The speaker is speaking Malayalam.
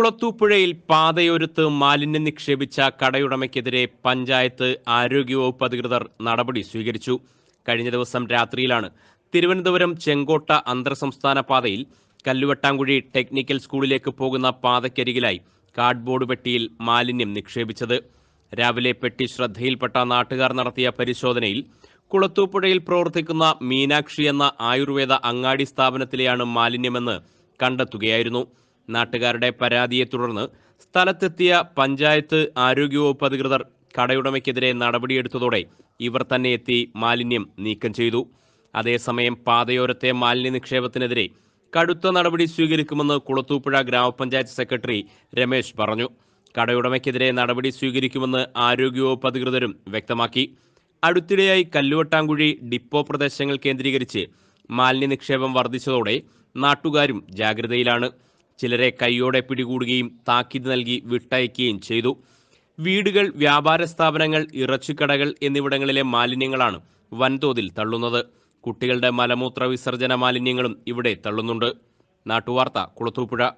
കുളത്തൂപ്പുഴയിൽ പാതയൊരുത്ത് മാലിന്യം നിക്ഷേപിച്ച കടയുടമയ്ക്കെതിരെ പഞ്ചായത്ത് ആരോഗ്യവകുപ്പ് അധികൃതർ നടപടി സ്വീകരിച്ചു കഴിഞ്ഞ ദിവസം രാത്രിയിലാണ് തിരുവനന്തപുരം ചെങ്കോട്ട അന്തർ സംസ്ഥാന പാതയിൽ കല്ലുവട്ടാംകുഴി ടെക്നിക്കൽ സ്കൂളിലേക്ക് പോകുന്ന പാതയ്ക്കരികിലായി കാർഡ്ബോർഡ് പെട്ടിയിൽ മാലിന്യം നിക്ഷേപിച്ചത് രാവിലെ പെട്ടി ശ്രദ്ധയിൽപ്പെട്ട നാട്ടുകാർ നടത്തിയ പരിശോധനയിൽ കുളത്തൂപ്പുഴയിൽ പ്രവർത്തിക്കുന്ന മീനാക്ഷി എന്ന ആയുർവേദ അങ്ങാടി സ്ഥാപനത്തിലെയാണ് മാലിന്യമെന്ന് കണ്ടെത്തുകയായിരുന്നു നാട്ടുകാരുടെ പരാതിയെ തുടർന്ന് സ്ഥലത്തെത്തിയ പഞ്ചായത്ത് ആരോഗ്യവകുപ്പ് അധികൃതർ കടയുടമയ്ക്കെതിരെ നടപടിയെടുത്തതോടെ ഇവർ തന്നെ എത്തി മാലിന്യം നീക്കം ചെയ്തു അതേസമയം പാതയോരത്തെ മാലിന്യ നിക്ഷേപത്തിനെതിരെ കടുത്ത നടപടി സ്വീകരിക്കുമെന്ന് കുളത്തൂപ്പുഴ ഗ്രാമപഞ്ചായത്ത് സെക്രട്ടറി രമേശ് പറഞ്ഞു കടയുടമയ്ക്കെതിരെ നടപടി സ്വീകരിക്കുമെന്ന് ആരോഗ്യവകുപ്പ് അധികൃതരും വ്യക്തമാക്കി അടുത്തിടെയായി കല്ലുവട്ടാങ്കുഴി ഡിപ്പോ പ്രദേശങ്ങൾ കേന്ദ്രീകരിച്ച് മാലിന്യ നിക്ഷേപം വർദ്ധിച്ചതോടെ നാട്ടുകാരും ജാഗ്രതയിലാണ് ചിലരെ കൈയോടെ പിടികൂടുകയും താക്കീത് നൽകി വിട്ടയക്കുകയും ചെയ്തു വീടുകൾ വ്യാപാര സ്ഥാപനങ്ങൾ ഇറച്ചിക്കടകൾ എന്നിവിടങ്ങളിലെ മാലിന്യങ്ങളാണ് വൻതോതിൽ തള്ളുന്നത് കുട്ടികളുടെ മലമൂത്ര വിസർജന മാലിന്യങ്ങളും ഇവിടെ തള്ളുന്നുണ്ട് നാട്ടുവാർത്ത കുളത്തൂപ്പുഴ